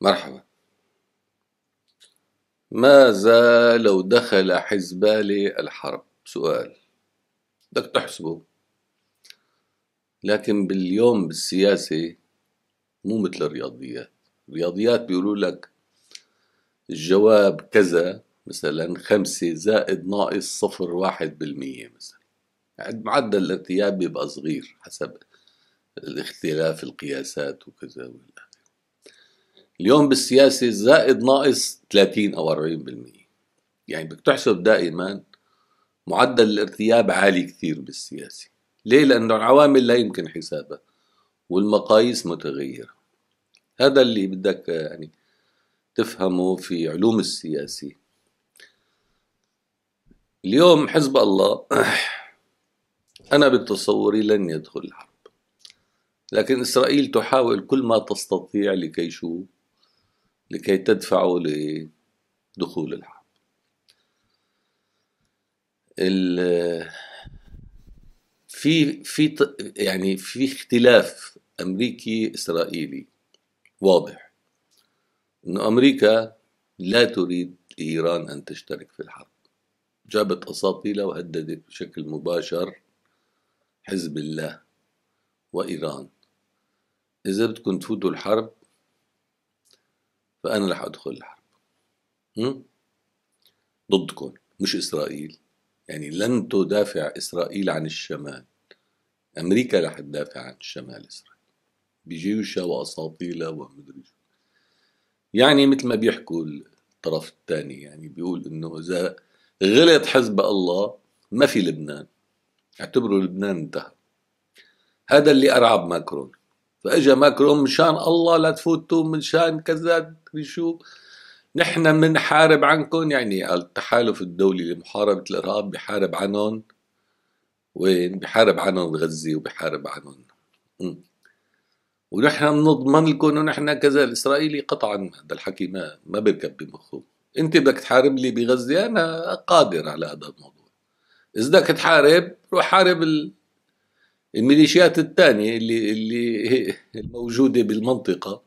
مرحبا ماذا لو دخل حزبالي الحرب سؤال بدك تحسبه لكن باليوم بالسياسة مو مثل الرياضيات الرياضيات بيقولوا لك الجواب كذا مثلا خمسة زائد ناقص صفر واحد بالمية مثلا يعني معدل الارتياب بيبقى صغير حسب الاختلاف القياسات وكذا والآخر اليوم بالسياسة زائد ناقص 30 أو 40% يعني بدك تحسب دائما معدل الارتياب عالي كثير بالسياسة ليه؟ لأنه العوامل لا يمكن حسابها والمقاييس متغيرة هذا اللي بدك يعني تفهمه في علوم السياسة اليوم حزب الله أنا بتصوري لن يدخل الحرب لكن إسرائيل تحاول كل ما تستطيع لكي شو لكي تدفعه لدخول الحرب في في يعني في اختلاف امريكي اسرائيلي واضح انه امريكا لا تريد ايران ان تشترك في الحرب جابت اساطيلها وهددت بشكل مباشر حزب الله وايران اذا بدكم تفوتوا الحرب فأنا رح أدخل الحرب ضدكم مش إسرائيل يعني لن تدافع إسرائيل عن الشمال أمريكا رح تدافع عن شمال إسرائيل بجيوشها وأساطيلها ومدري شو يعني مثل ما بيحكوا الطرف الثاني يعني بيقول إنه إذا غلط حزب الله ما في لبنان اعتبروا لبنان انتهى هذا اللي أرعب ماكرون فاجا ماكرون مشان الله لا تفوتوا مشان كذا شو نحن بنحارب عنكم يعني التحالف الدولي لمحاربة الإرهاب بحارب عنهم وين بحارب عنهم غزة وبحارب عنهم ونحن بنضمن لكم ونحن كذا الإسرائيلي قطعا هذا الحكي ما ما بيركب بمخه أنت بدك تحارب لي بغزة أنا قادر على هذا الموضوع إذا بدك تحارب روح حارب الميليشيات الثانية اللي اللي الموجودة بالمنطقة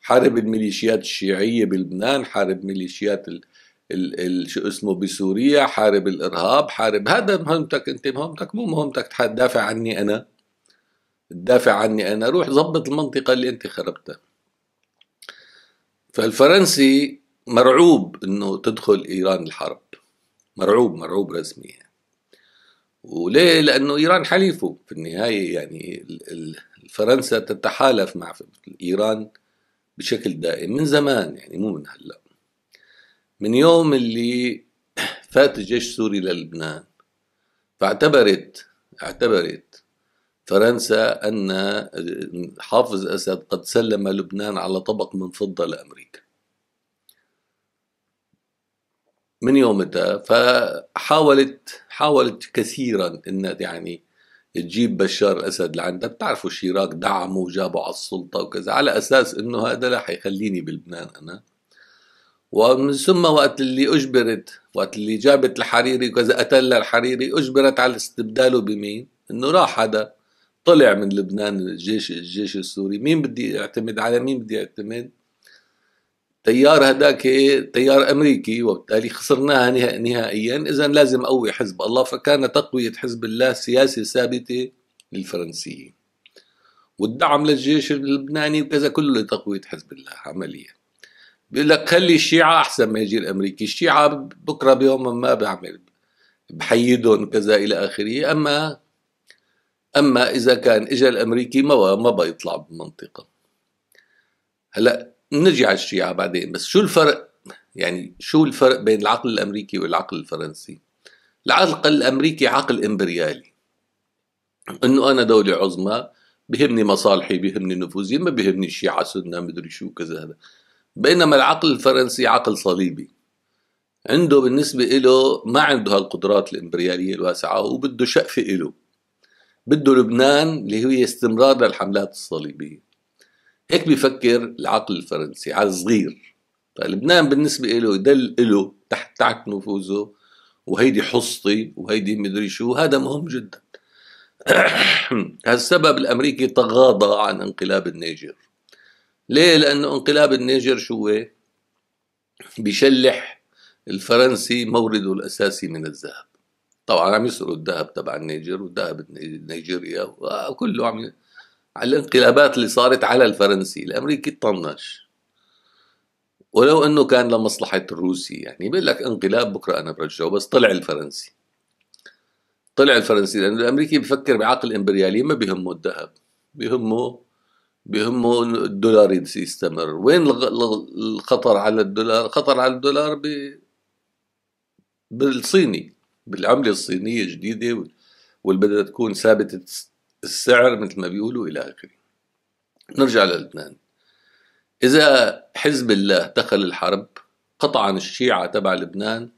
حارب الميليشيات الشيعية بلبنان حارب ميليشيات ال ال ال شو اسمه بسوريا حارب الإرهاب حارب هذا مهمتك أنت مهمتك مو مهمتك تدافع عني أنا تدافع عني أنا روح ظبط المنطقة اللي أنت خربتها فالفرنسي مرعوب أنه تدخل إيران الحرب مرعوب مرعوب رسميا يعني. وليه؟ لأنه إيران حليفه في النهاية يعني فرنسا تتحالف مع إيران بشكل دائم من زمان يعني مو من هلا من يوم اللي فات الجيش السوري للبنان فاعتبرت اعتبرت فرنسا أن حافظ أسد قد سلم لبنان على طبق من فضة لأمريكا من يومتها فحاولت حاولت كثيرا انها يعني تجيب بشار الاسد لعندها بتعرفوا شيراك دعمه وجابه على السلطه وكذا على اساس انه هذا لا حيخليني بلبنان انا ومن ثم وقت اللي اجبرت وقت اللي جابت الحريري وكذا قتلها الحريري اجبرت على استبداله بمين؟ انه راح هذا طلع من لبنان الجيش الجيش السوري مين بدي اعتمد على مين بدي اعتمد تيار هداك تيار امريكي وبالتالي خسرناها نهائيا اذا لازم اقوي حزب الله فكان تقويه حزب الله سياسه ثابته للفرنسيين والدعم للجيش اللبناني وكذا كله لتقويه حزب الله عمليا بيقول لك خلي الشيعة أحسن ما يجي الأمريكي الشيعة بكرة بيوم ما بعمل بحيدهم كذا إلى آخره أما أما إذا كان إجا الأمريكي ما ما بيطلع بالمنطقة هلأ نرجع على الشيعة بعدين بس شو الفرق يعني شو الفرق بين العقل الأمريكي والعقل الفرنسي العقل الأمريكي عقل إمبريالي إنه أنا دولة عظمى بهمني مصالحي بهمني نفوذي ما بهمني شيعة سنة مدري شو كذا هذا بينما العقل الفرنسي عقل صليبي عنده بالنسبة له ما عنده هالقدرات الإمبريالية الواسعة وبده شقفة إله بده لبنان اللي هي استمرار للحملات الصليبية هيك بيفكر العقل الفرنسي على الصغير فلبنان طيب بالنسبة له دل له تحت تحت نفوذه وهيدي حصتي وهيدي مدري شو هذا مهم جدا هالسبب الأمريكي تغاضى عن انقلاب النيجر ليه؟ لأنه انقلاب النيجر شو بيشلح الفرنسي مورده الأساسي من الذهب طبعا عم يسرقوا الذهب تبع النيجر والذهب النيجيريا وكله عم على الانقلابات اللي صارت على الفرنسي الامريكي طنش ولو انه كان لمصلحه الروسي يعني بيقول لك انقلاب بكره انا برجعه بس طلع الفرنسي طلع الفرنسي لانه الامريكي بفكر بعقل امبريالي ما بيهمه الذهب بيهمه بيهمه الدولار يستمر وين الخطر على الدولار خطر على الدولار ب... بالصيني بالعملة الصينية الجديدة واللي بدها تكون ثابتة السعر مثل ما بيقولوا إلى آخره نرجع للبنان إذا حزب الله دخل الحرب قطعا الشيعة تبع لبنان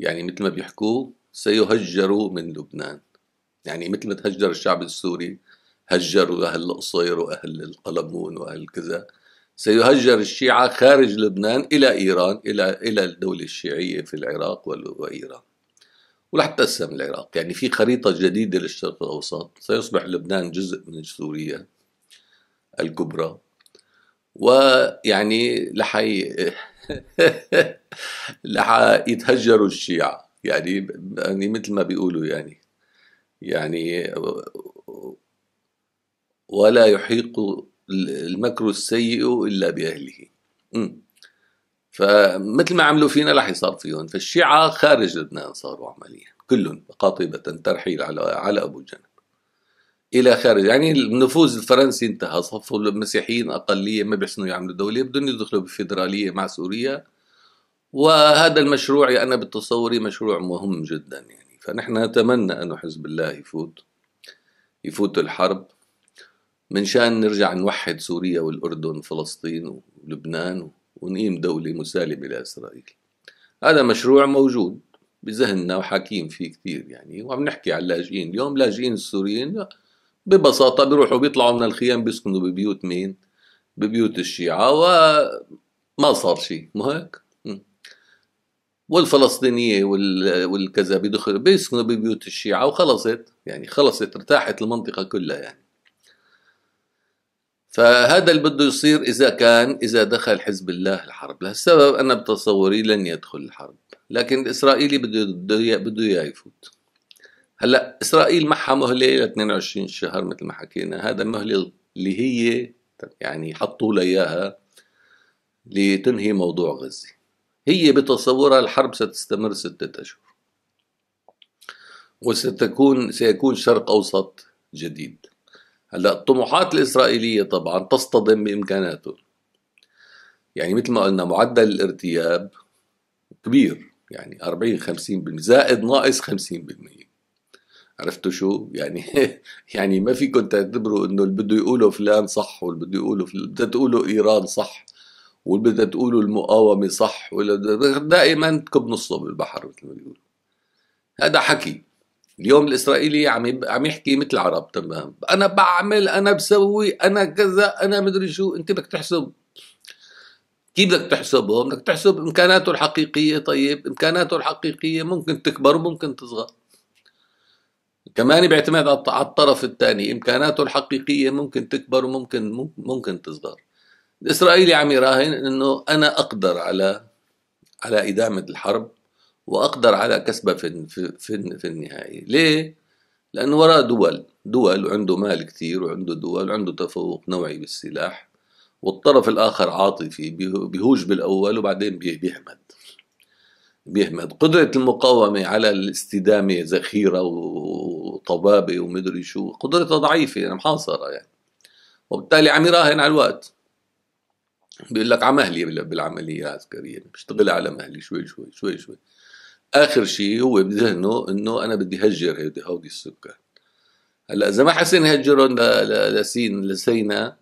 يعني مثل ما بيحكوا سيهجروا من لبنان يعني مثل ما تهجر الشعب السوري هجروا أهل القصير وأهل القلمون وأهل كذا سيهجر الشيعة خارج لبنان إلى إيران إلى إلى الدولة الشيعية في العراق وإيران ولحتى حتى العراق يعني في خريطة جديدة للشرق الأوسط سيصبح لبنان جزء من سوريا الكبرى ويعني لحي لح يتهجروا الشيعة يعني يعني مثل ما بيقولوا يعني يعني ولا يحيق المكر السيء إلا بأهله فمثل ما عملوا فينا رح يصير فيهم فالشيعة خارج لبنان صاروا عمليا كلهم قاطبة ترحيل على على أبو جنب إلى خارج يعني النفوذ الفرنسي انتهى صفوا المسيحيين أقلية ما بيحسنوا يعملوا دولة بدهم يدخلوا بفيدرالية مع سوريا وهذا المشروع يعني أنا بتصوري مشروع مهم جدا يعني فنحن نتمنى أنه حزب الله يفوت يفوت الحرب من شان نرجع نوحد سوريا والأردن وفلسطين ولبنان ونقيم دولة مسالمة لإسرائيل هذا مشروع موجود بذهننا وحاكين فيه كثير يعني وعم نحكي عن اللاجئين اليوم لاجئين السوريين ببساطة بيروحوا بيطلعوا من الخيام بيسكنوا ببيوت مين ببيوت الشيعة وما صار شيء مو هيك والفلسطينية والكذا بيدخلوا بيسكنوا ببيوت الشيعة وخلصت يعني خلصت ارتاحت المنطقة كلها يعني فهذا اللي بده يصير اذا كان اذا دخل حزب الله الحرب لهالسبب انا بتصوري لن يدخل الحرب لكن الاسرائيلي بده بده اياه يفوت هلا اسرائيل معها مهله ل 22 شهر مثل ما حكينا هذا المهله اللي هي يعني حطوا لها اياها لتنهي موضوع غزه هي بتصورها الحرب ستستمر ستة أشهر وستكون سيكون شرق أوسط جديد هلا الطموحات الاسرائيليه طبعا تصطدم بامكاناته يعني مثل ما قلنا معدل الارتياب كبير يعني 40 50% زائد ناقص 50% عرفتوا شو؟ يعني يعني ما فيكم تعتبروا انه اللي بده يقوله فلان صح واللي بده يقوله اللي بدها تقوله ايران صح واللي بدها تقوله المقاومه صح ولا دائما تكب نصه بالبحر مثل ما بيقولوا هذا حكي اليوم الاسرائيلي عم عم يحكي مثل العرب تمام انا بعمل انا بسوي انا كذا انا مدري شو انت بدك تحسب كيف بدك تحسبه؟ بدك تحسب امكاناته الحقيقيه طيب امكاناته الحقيقيه ممكن تكبر وممكن تصغر كمان بيعتمد على الطرف الثاني امكاناته الحقيقيه ممكن تكبر وممكن ممكن تصغر الاسرائيلي عم يراهن انه انا اقدر على على ادامه الحرب واقدر على كسبها في في في النهايه ليه لانه وراه دول دول وعنده مال كثير وعنده دول وعنده تفوق نوعي بالسلاح والطرف الاخر عاطفي بيهوج بالاول وبعدين بيهمد بيهمد قدرة المقاومة على الاستدامة ذخيرة وطبابة ومدري شو قدرتها ضعيفة يعني محاصرة يعني وبالتالي عم يراهن على الوقت بيقول لك على مهلي بالعملية العسكرية بيشتغل على مهلي شوي شوي شوي شوي اخر شيء هو بذهنه انه انا بدي هجر هيدي هودي السكان هلا اذا ما حسن يهجرهم لسين لسينا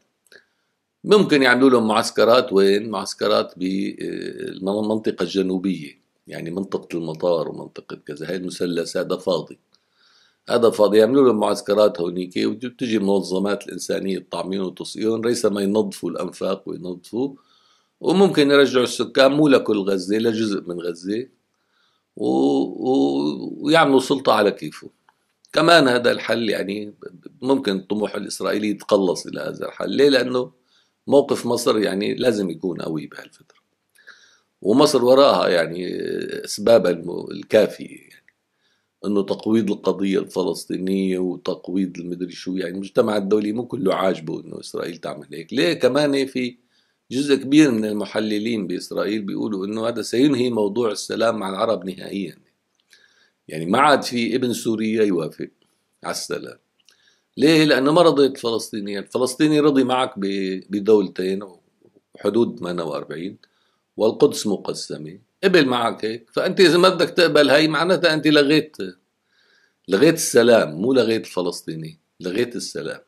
ممكن يعملوا لهم معسكرات وين؟ معسكرات بالمنطقة الجنوبية يعني منطقة المطار ومنطقة كذا هاي المثلث هذا فاضي هذا فاضي يعملوا لهم معسكرات هونيك وتجي المنظمات الإنسانية تطعمين وتصيون ليس ما ينظفوا الأنفاق وينظفوا وممكن يرجعوا السكان مو لكل غزة لجزء من غزة ويعملوا سلطة على كيفه كمان هذا الحل يعني ممكن الطموح الإسرائيلي يتقلص إلى هذا الحل ليه لأنه موقف مصر يعني لازم يكون قوي بهالفترة ومصر وراها يعني أسبابها الكافية يعني انه تقويض القضيه الفلسطينيه وتقويض المدري شو يعني المجتمع الدولي مو كله عاجبه انه اسرائيل تعمل هيك ليه كمان في جزء كبير من المحللين بإسرائيل بيقولوا أنه هذا سينهي موضوع السلام مع العرب نهائيا يعني ما عاد في ابن سوريا يوافق على السلام ليه؟ لأنه ما رضيت الفلسطينية الفلسطيني رضي معك بدولتين وحدود 48 والقدس مقسمة قبل معك هيك فأنت إذا ما بدك تقبل هاي معناتها أنت لغيت لغيت السلام مو لغيت الفلسطيني لغيت السلام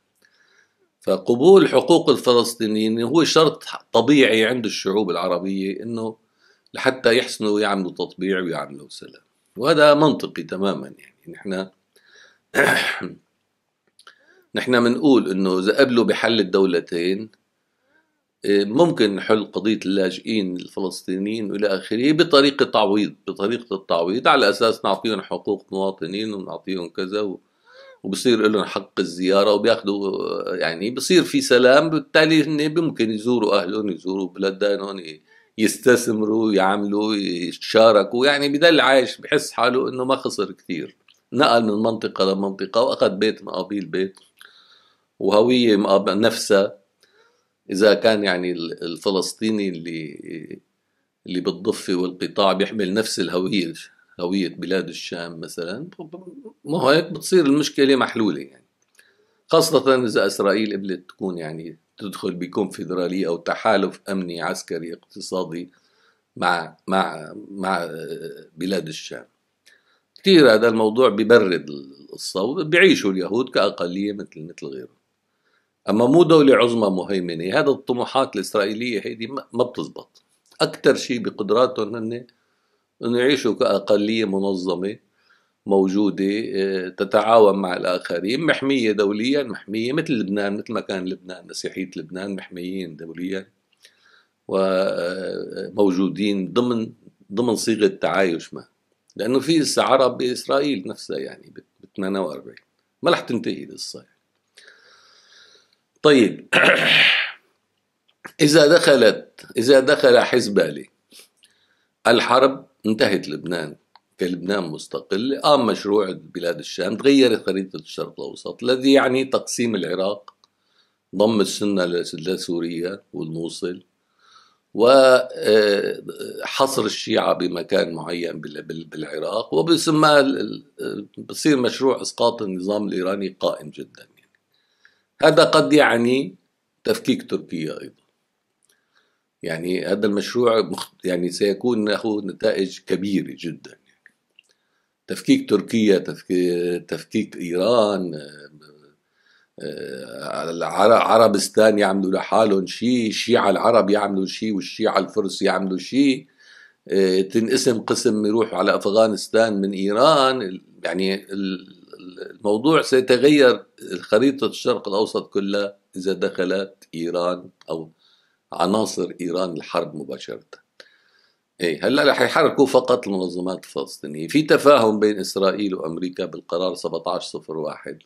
فقبول حقوق الفلسطينيين هو شرط طبيعي عند الشعوب العربية إنه لحتى يحسنوا يعملوا تطبيع ويعملوا سلام وهذا منطقي تماما يعني نحن نحن بنقول انه اذا قبلوا بحل الدولتين إيه، ممكن نحل قضية اللاجئين الفلسطينيين وإلى آخره بطريقة تعويض بطريقة التعويض على أساس نعطيهم حقوق مواطنين ونعطيهم كذا و... وبصير لهم حق الزياره وبياخذوا يعني بصير في سلام بالتالي هن ممكن يزوروا اهلهم يزوروا بلدانهم يستثمروا يعملوا يتشاركوا يعني بدل عايش بحس حاله انه ما خسر كثير نقل من منطقه لمنطقه واخذ بيت مقابل بيت وهويه مقابل نفسها اذا كان يعني الفلسطيني اللي اللي بالضفه والقطاع بيحمل نفس الهويه هوية بلاد الشام مثلا ما هيك بتصير المشكلة محلولة يعني خاصة إذا إسرائيل قبلت تكون يعني تدخل بكونفدرالية أو تحالف أمني عسكري اقتصادي مع مع مع بلاد الشام كثير هذا الموضوع ببرد القصة وبيعيشوا اليهود كأقلية مثل مثل غيرهم أما مو دولة عظمى مهيمنة هذا الطموحات الإسرائيلية هيدي ما بتزبط أكثر شيء بقدراتهم هن انه يعيشوا كاقليه منظمه موجوده آه، تتعاون مع الاخرين محميه دوليا محميه مثل لبنان مثل ما كان لبنان مسيحيه لبنان محميين دوليا وموجودين آه، ضمن ضمن صيغه تعايش ما لانه في لسه عرب باسرائيل نفسها يعني ب 48 ما رح تنتهي القصه يعني. طيب اذا دخلت اذا دخل حزب الحرب انتهت لبنان كلبنان مستقل قام آه، مشروع بلاد الشام تغيرت خريطة الشرق الأوسط الذي يعني تقسيم العراق ضم السنة لسوريا والموصل وحصر آه، الشيعة بمكان معين بالعراق وبسمى بصير مشروع إسقاط النظام الإيراني قائم جدا يعني. هذا قد يعني تفكيك تركيا أيضا يعني هذا المشروع يعني سيكون له نتائج كبيرة جدا تفكيك تركيا تفكيك إيران آه، آه، عربستان يعملوا لحالهم شيء الشيعة العرب يعملوا شيء والشيعة الفرس يعملوا شيء آه، تنقسم قسم يروح على أفغانستان من إيران يعني الموضوع سيتغير خريطة الشرق الأوسط كلها إذا دخلت إيران أو عناصر إيران الحرب مباشرة إيه هلا رح يحركوا فقط المنظمات الفلسطينية في تفاهم بين إسرائيل وأمريكا بالقرار 1701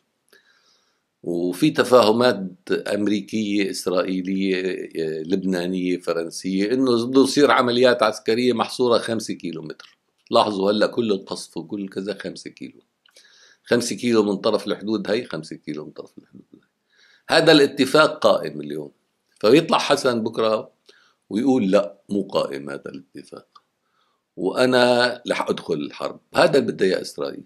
وفي تفاهمات أمريكية إسرائيلية إيه، لبنانية فرنسية إنه بده يصير عمليات عسكرية محصورة 5 كيلومتر لاحظوا هلا كل القصف وكل كذا 5 كيلو 5 كيلو من طرف الحدود هي 5 كيلو من طرف الحدود هي. هذا الاتفاق قائم اليوم فيطلع حسن بكرة ويقول لا مو قائم هذا الاتفاق وأنا رح أدخل الحرب هذا اللي بدها إياه إسرائيل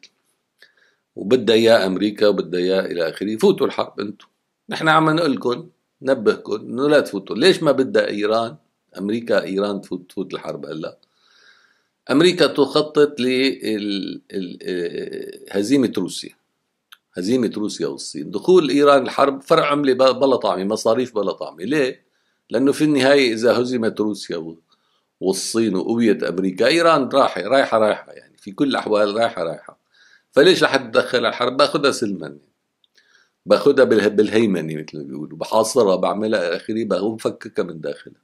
وبدها إياه أمريكا وبدها إياه إلى آخره فوتوا الحرب أنتم نحن عم نقول لكم نبهكم إنه لا تفوتوا ليش ما بدها إيران أمريكا إيران تفوت تفوت الحرب هلأ أمريكا تخطط لهزيمة روسيا هزيمه روسيا والصين دخول ايران الحرب فرع عمله بلا طعمه مصاريف بلا طعمه ليه لانه في النهايه اذا هزمت روسيا والصين وقويت امريكا ايران رايحه رايحه رايحه يعني في كل الاحوال رايحه رايحه فليش لحد تدخل الحرب باخذها سلما باخذها بالهيمنه مثل ما بيقولوا بحاصرها بعملها الى اخره بفككها من داخلها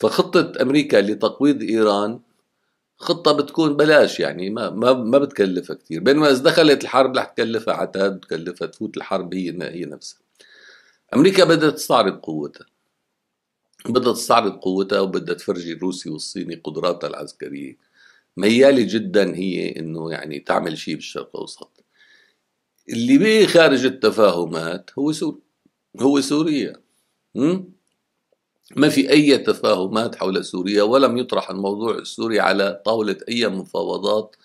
فخطه امريكا لتقويض ايران خطة بتكون بلاش يعني ما ما ما بتكلفها كثير بينما إذا دخلت الحرب رح تكلفها عتاد بتكلفها تفوت الحرب هي هي نفسها أمريكا بدها تستعرض قوتها بدها تستعرض قوتها وبدها تفرجي الروسي والصيني قدراتها العسكرية ميالة جدا هي إنه يعني تعمل شيء بالشرق الأوسط اللي بيه خارج التفاهمات هو سوريا هو سوريا ما في أي تفاهمات حول سوريا ولم يطرح الموضوع السوري على طاولة أي مفاوضات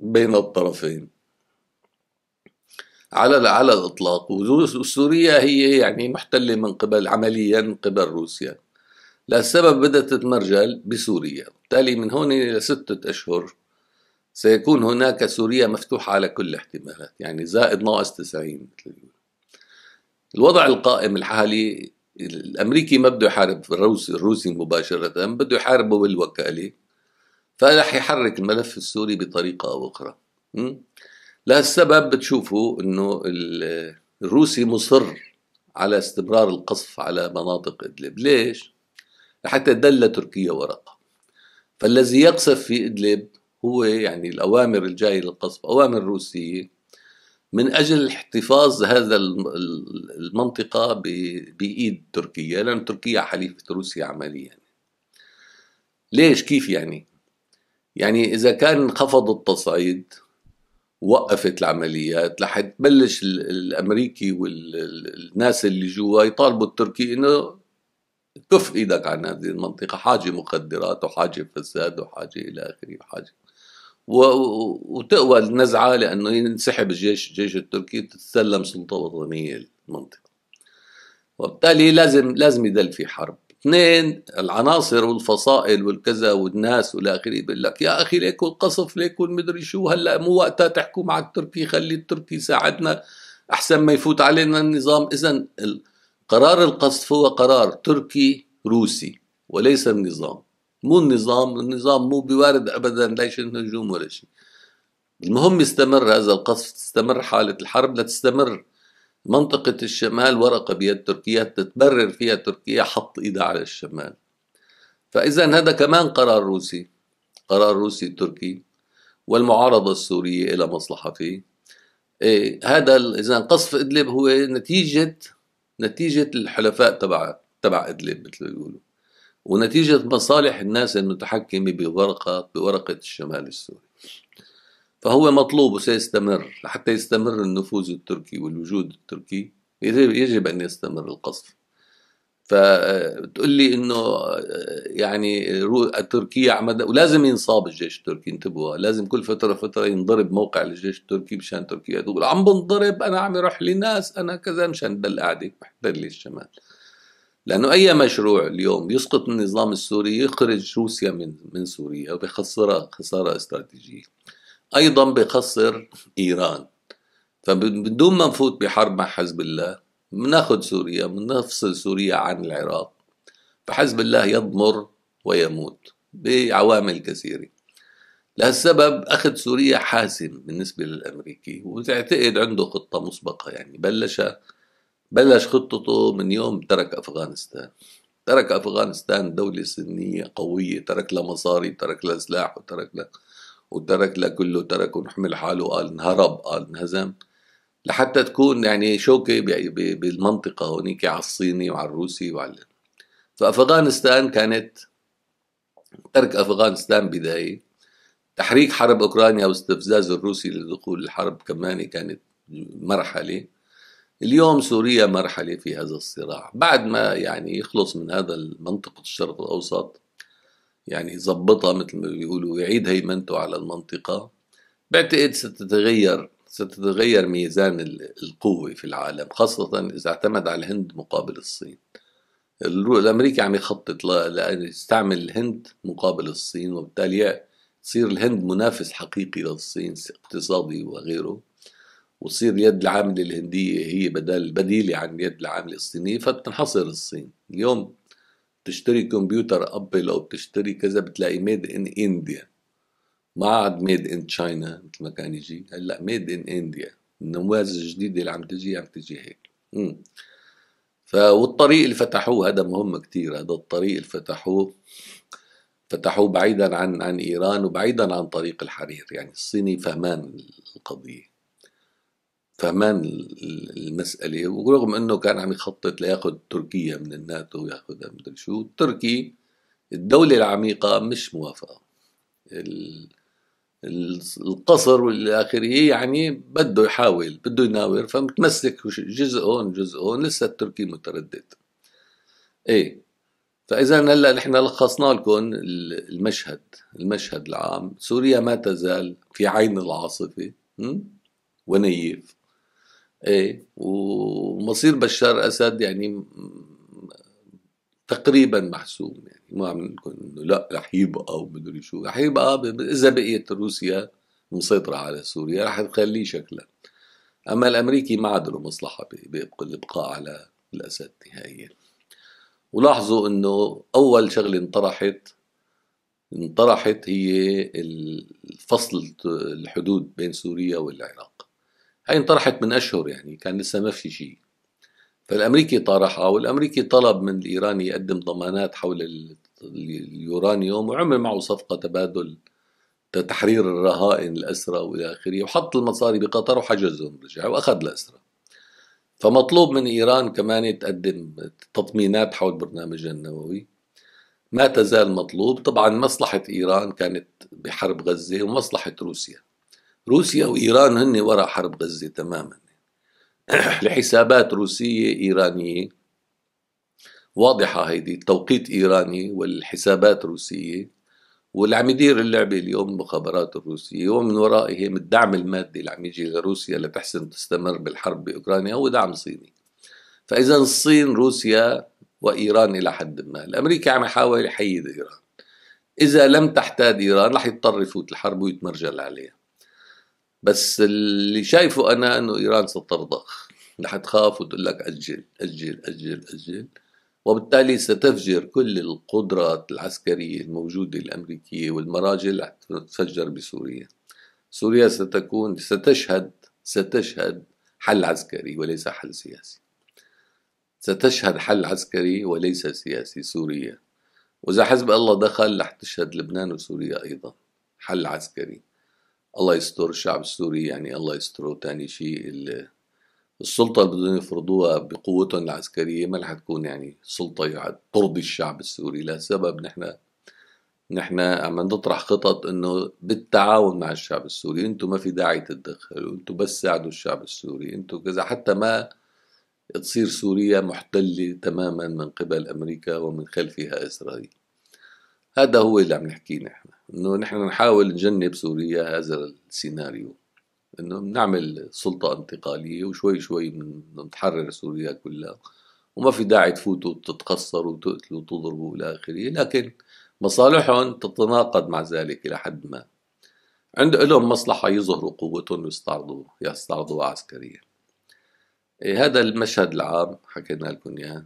بين الطرفين على على الإطلاق وسوريا هي يعني محتلة من قبل عمليا من قبل روسيا للسبب بدأت تتمرجل بسوريا بالتالي من هون إلى ستة أشهر سيكون هناك سوريا مفتوحة على كل الاحتمالات يعني زائد ناقص 90 مثل الوضع القائم الحالي الامريكي ما بده يحارب الروسي الروسي مباشره بده يحاربه بالوكاله فراح يحرك الملف السوري بطريقه او اخرى لهالسبب بتشوفوا انه الروسي مصر على استمرار القصف على مناطق ادلب ليش حتى دل تركيا ورقه فالذي يقصف في ادلب هو يعني الاوامر الجايه للقصف اوامر روسيه من اجل احتفاظ هذا المنطقه بايد تركيا لان تركيا حليفه روسيا عمليا ليش كيف يعني يعني اذا كان انخفض التصعيد وقفت العمليات رح تبلش الامريكي والناس اللي جوا يطالبوا التركي انه كف ايدك عن هذه المنطقه حاجه مخدرات وحاجه فساد وحاجه الى اخره وحاجه وتقوى النزعه لانه ينسحب الجيش الجيش التركي تتسلم سلطه وطنيه المنطقة وبالتالي لازم لازم يدل في حرب اثنين العناصر والفصائل والكذا والناس والى اخره بيقول لك يا اخي ليكو القصف ليكو المدري شو هلا مو وقتها تحكوا مع التركي خلي التركي يساعدنا احسن ما يفوت علينا النظام اذا قرار القصف هو قرار تركي روسي وليس النظام مو النظام النظام مو بوارد أبدا ليش هجوم ولا شيء المهم يستمر هذا القصف تستمر حالة الحرب لتستمر منطقة الشمال ورقة بيد تركيا تتبرر فيها تركيا حط إيدها على الشمال فإذا هذا كمان قرار روسي قرار روسي تركي والمعارضة السورية إلى مصلحة فيه إيه هذا إذا قصف إدلب هو نتيجة نتيجة الحلفاء تبع تبع إدلب مثل ما بيقولوا ونتيجة مصالح الناس المتحكمة بورقة بورقة الشمال السوري فهو مطلوب وسيستمر حتى يستمر النفوذ التركي والوجود التركي يجب أن يستمر القصف فتقول لي انه يعني تركيا عمد ولازم ينصاب الجيش التركي انتبهوا لازم كل فتره فتره ينضرب موقع الجيش التركي مشان تركيا تقول عم بنضرب انا عم يروح لي ناس انا كذا مشان بل قاعده محتله الشمال لأنه أي مشروع اليوم يسقط النظام السوري يخرج روسيا من من سوريا وبيخسرها خسارة استراتيجية أيضا بخسر إيران فبدون ما نفوت بحرب مع حزب الله بناخذ سوريا بنفصل سوريا عن العراق فحزب الله يضمر ويموت بعوامل كثيرة لهالسبب أخذ سوريا حاسم بالنسبة للأمريكي وتعتقد عنده خطة مسبقة يعني بلش بلش خطته من يوم ترك أفغانستان ترك أفغانستان دولة سنية قوية ترك لها مصاري ترك لها سلاح وترك لها وترك لها كله ترك ونحمل حاله قال انهرب قال انهزم لحتى تكون يعني شوكة بالمنطقة هونيك على الصيني وعلى الروسي وعلى فأفغانستان كانت ترك أفغانستان بداية تحريك حرب أوكرانيا واستفزاز الروسي لدخول الحرب كمان كانت مرحلة اليوم سوريا مرحلة في هذا الصراع بعد ما يعني يخلص من هذا المنطقه الشرق الأوسط يعني يظبطها مثل ما بيقولوا يعيد هيمنته على المنطقة بعتقد ستتغير ستتغير ميزان القوة في العالم خاصة إذا اعتمد على الهند مقابل الصين الأمريكي عم يخطط لأن يستعمل الهند مقابل الصين وبالتالي تصير الهند منافس حقيقي للصين اقتصادي وغيره وتصير يد العامله الهنديه هي بدل بديله عن يد العامله الصينيه فبتنحصر الصين اليوم بتشتري كمبيوتر ابل او بتشتري كذا بتلاقي ميد ان انديا ما عاد ميد ان تشاينا مثل ما كان يجي هلا ميد ان انديا النماذج الجديده اللي عم تجي عم تجي هيك امم ف والطريق اللي فتحوه هذا مهم كتير هذا الطريق اللي فتحوه فتحوه بعيدا عن عن ايران وبعيدا عن طريق الحرير يعني الصيني فهمان القضيه فهمان المسألة ورغم أنه كان عم يخطط لياخذ تركيا من الناتو وياخذها مدري شو تركي الدولة العميقة مش موافقة القصر والى اخره يعني بده يحاول بده يناور فمتمسك جزء هون جزء هون لسه التركي متردد ايه فاذا هلا نحن لخصنا لكم المشهد المشهد العام سوريا ما تزال في عين العاصفه ونيف ايه ومصير بشار اسد يعني تقريبا محسوم يعني ما عم نقول انه لا رح يبقى ومدري شو رح يبقى اذا بقيت روسيا مسيطره على سوريا رح تخليه شكلا اما الامريكي ما عاد له مصلحه بالابقاء على الاسد نهائيا ولاحظوا انه اول شغله انطرحت انطرحت هي الفصل الحدود بين سوريا والعراق هي انطرحت من أشهر يعني كان لسه ما في شيء فالأمريكي طرحها والأمريكي طلب من الإيراني يقدم ضمانات حول اليورانيوم وعمل معه صفقة تبادل تحرير الرهائن الأسرى وإلى آخره وحط المصاري بقطر وحجزهم رجع وأخذ الأسرى فمطلوب من إيران كمان تقدم تطمينات حول برنامجها النووي ما تزال مطلوب طبعا مصلحة إيران كانت بحرب غزة ومصلحة روسيا روسيا وإيران هن وراء حرب غزة تماما لحسابات روسية إيرانية واضحة هيدي التوقيت إيراني والحسابات روسية واللي عم يدير اللعبة اليوم المخابرات الروسية ومن ورائهم الدعم المادي اللي عم يجي لروسيا لتحسن تستمر بالحرب بأوكرانيا هو دعم صيني فإذا الصين روسيا وإيران إلى حد ما الأمريكي عم يحاول يحيد إيران إذا لم تحتاد إيران رح يضطر يفوت الحرب ويتمرجل عليها بس اللي شايفه انا انه ايران سترضخ رح تخاف وتقول لك اجل اجل اجل اجل وبالتالي ستفجر كل القدرات العسكريه الموجوده الامريكيه والمراجل رح تتفجر بسوريا سوريا ستكون ستشهد ستشهد حل عسكري وليس حل سياسي ستشهد حل عسكري وليس سياسي سوريا وإذا حزب الله دخل رح تشهد لبنان وسوريا أيضا حل عسكري الله يستر الشعب السوري يعني الله يستره تاني شيء السلطة اللي بدهم يفرضوها بقوتهم العسكرية ما رح تكون يعني سلطة ترضي الشعب السوري لسبب نحن نحن عم نطرح خطط انه بالتعاون مع الشعب السوري انتم ما في داعي تتدخلوا انتم بس ساعدوا الشعب السوري انتم كذا حتى ما تصير سوريا محتلة تماما من قبل امريكا ومن خلفها اسرائيل هذا هو اللي عم نحكيه نحن انه نحن نحاول نجنب سوريا هذا السيناريو انه بنعمل سلطه انتقاليه وشوي شوي بنتحرر سوريا كلها وما في داعي تفوتوا وتتقصروا وتقتلوا وتضربوا الى اخره لكن مصالحهم تتناقض مع ذلك الى حد ما عند لهم مصلحة يظهروا قوتهم ويستعرضوا يستعرضوا عسكريا إيه هذا المشهد العام حكينا لكم إياه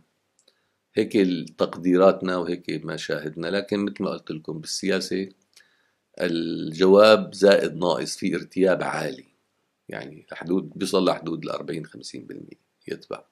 هيك تقديراتنا وهيك ما شاهدنا لكن مثل ما قلت لكم بالسياسة الجواب زائد ناقص في ارتياب عالي يعني لحدود بيصل لحدود ال 40 50% يتبع